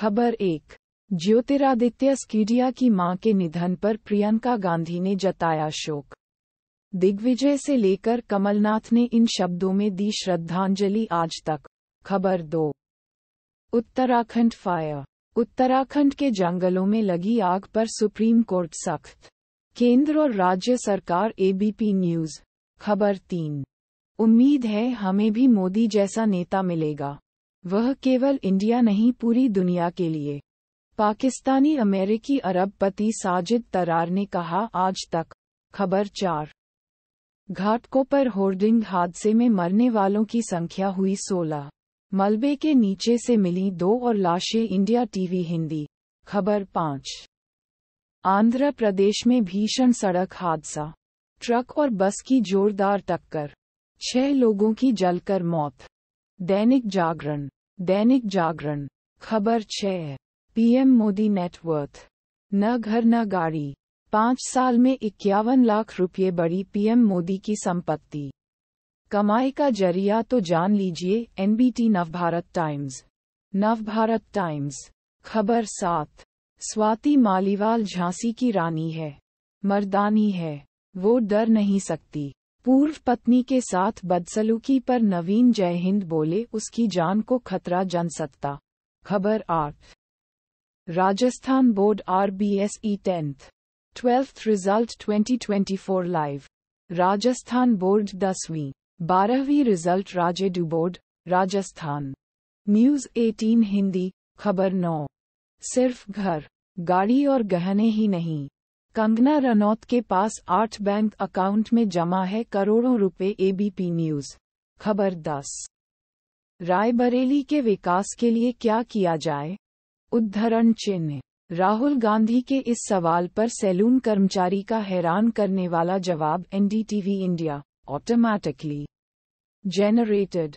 खबर एक ज्योतिरादित्य स्कीडिया की मां के निधन पर प्रियंका गांधी ने जताया शोक दिग्विजय से लेकर कमलनाथ ने इन शब्दों में दी श्रद्धांजलि आज तक खबर दो उत्तराखंड फायर उत्तराखंड के जंगलों में लगी आग पर सुप्रीम कोर्ट सख्त केंद्र और राज्य सरकार एबीपी न्यूज खबर तीन उम्मीद है हमें भी मोदी जैसा नेता मिलेगा वह केवल इंडिया नहीं पूरी दुनिया के लिए पाकिस्तानी अमेरिकी अरबपति साजिद तरार ने कहा आज तक खबर चार घाटकों पर होर्डिंग हादसे में मरने वालों की संख्या हुई सोलह मलबे के नीचे से मिली दो और लाशें इंडिया टीवी हिंदी खबर पाँच आंध्र प्रदेश में भीषण सड़क हादसा ट्रक और बस की जोरदार टक्कर छह लोगों की जलकर मौत दैनिक जागरण दैनिक जागरण खबर छह पीएम मोदी नेटवर्थ न घर न गाड़ी पाँच साल में इक्यावन लाख रुपये बढ़ी पीएम मोदी की संपत्ति कमाई का जरिया तो जान लीजिए NBT Navbharat Times Navbharat Times खबर सात स्वाति मालीवाल झांसी की रानी है मर्दानी है वो डर नहीं सकती पूर्व पत्नी के साथ बदसलूकी पर नवीन जयहिंद बोले उसकी जान को खतरा जन सकता खबर आठ Rajasthan board RBSE tenth twelfth result 2024 live Rajasthan board दसवीं बारहवीं रिजल्ट राजे बोर्ड राजस्थान न्यूज 18 हिंदी खबर नौ सिर्फ घर गाड़ी और गहने ही नहीं कंगना रनौत के पास आठ बैंक अकाउंट में जमा है करोड़ों रुपए एबीपी न्यूज खबर दस रायबरेली के विकास के लिए क्या किया जाए उद्धरण चिन्ह राहुल गांधी के इस सवाल पर सैलून कर्मचारी का हैरान करने वाला जवाब एनडीटीवी इंडिया ऑटोमैटिकली जेनरेटेड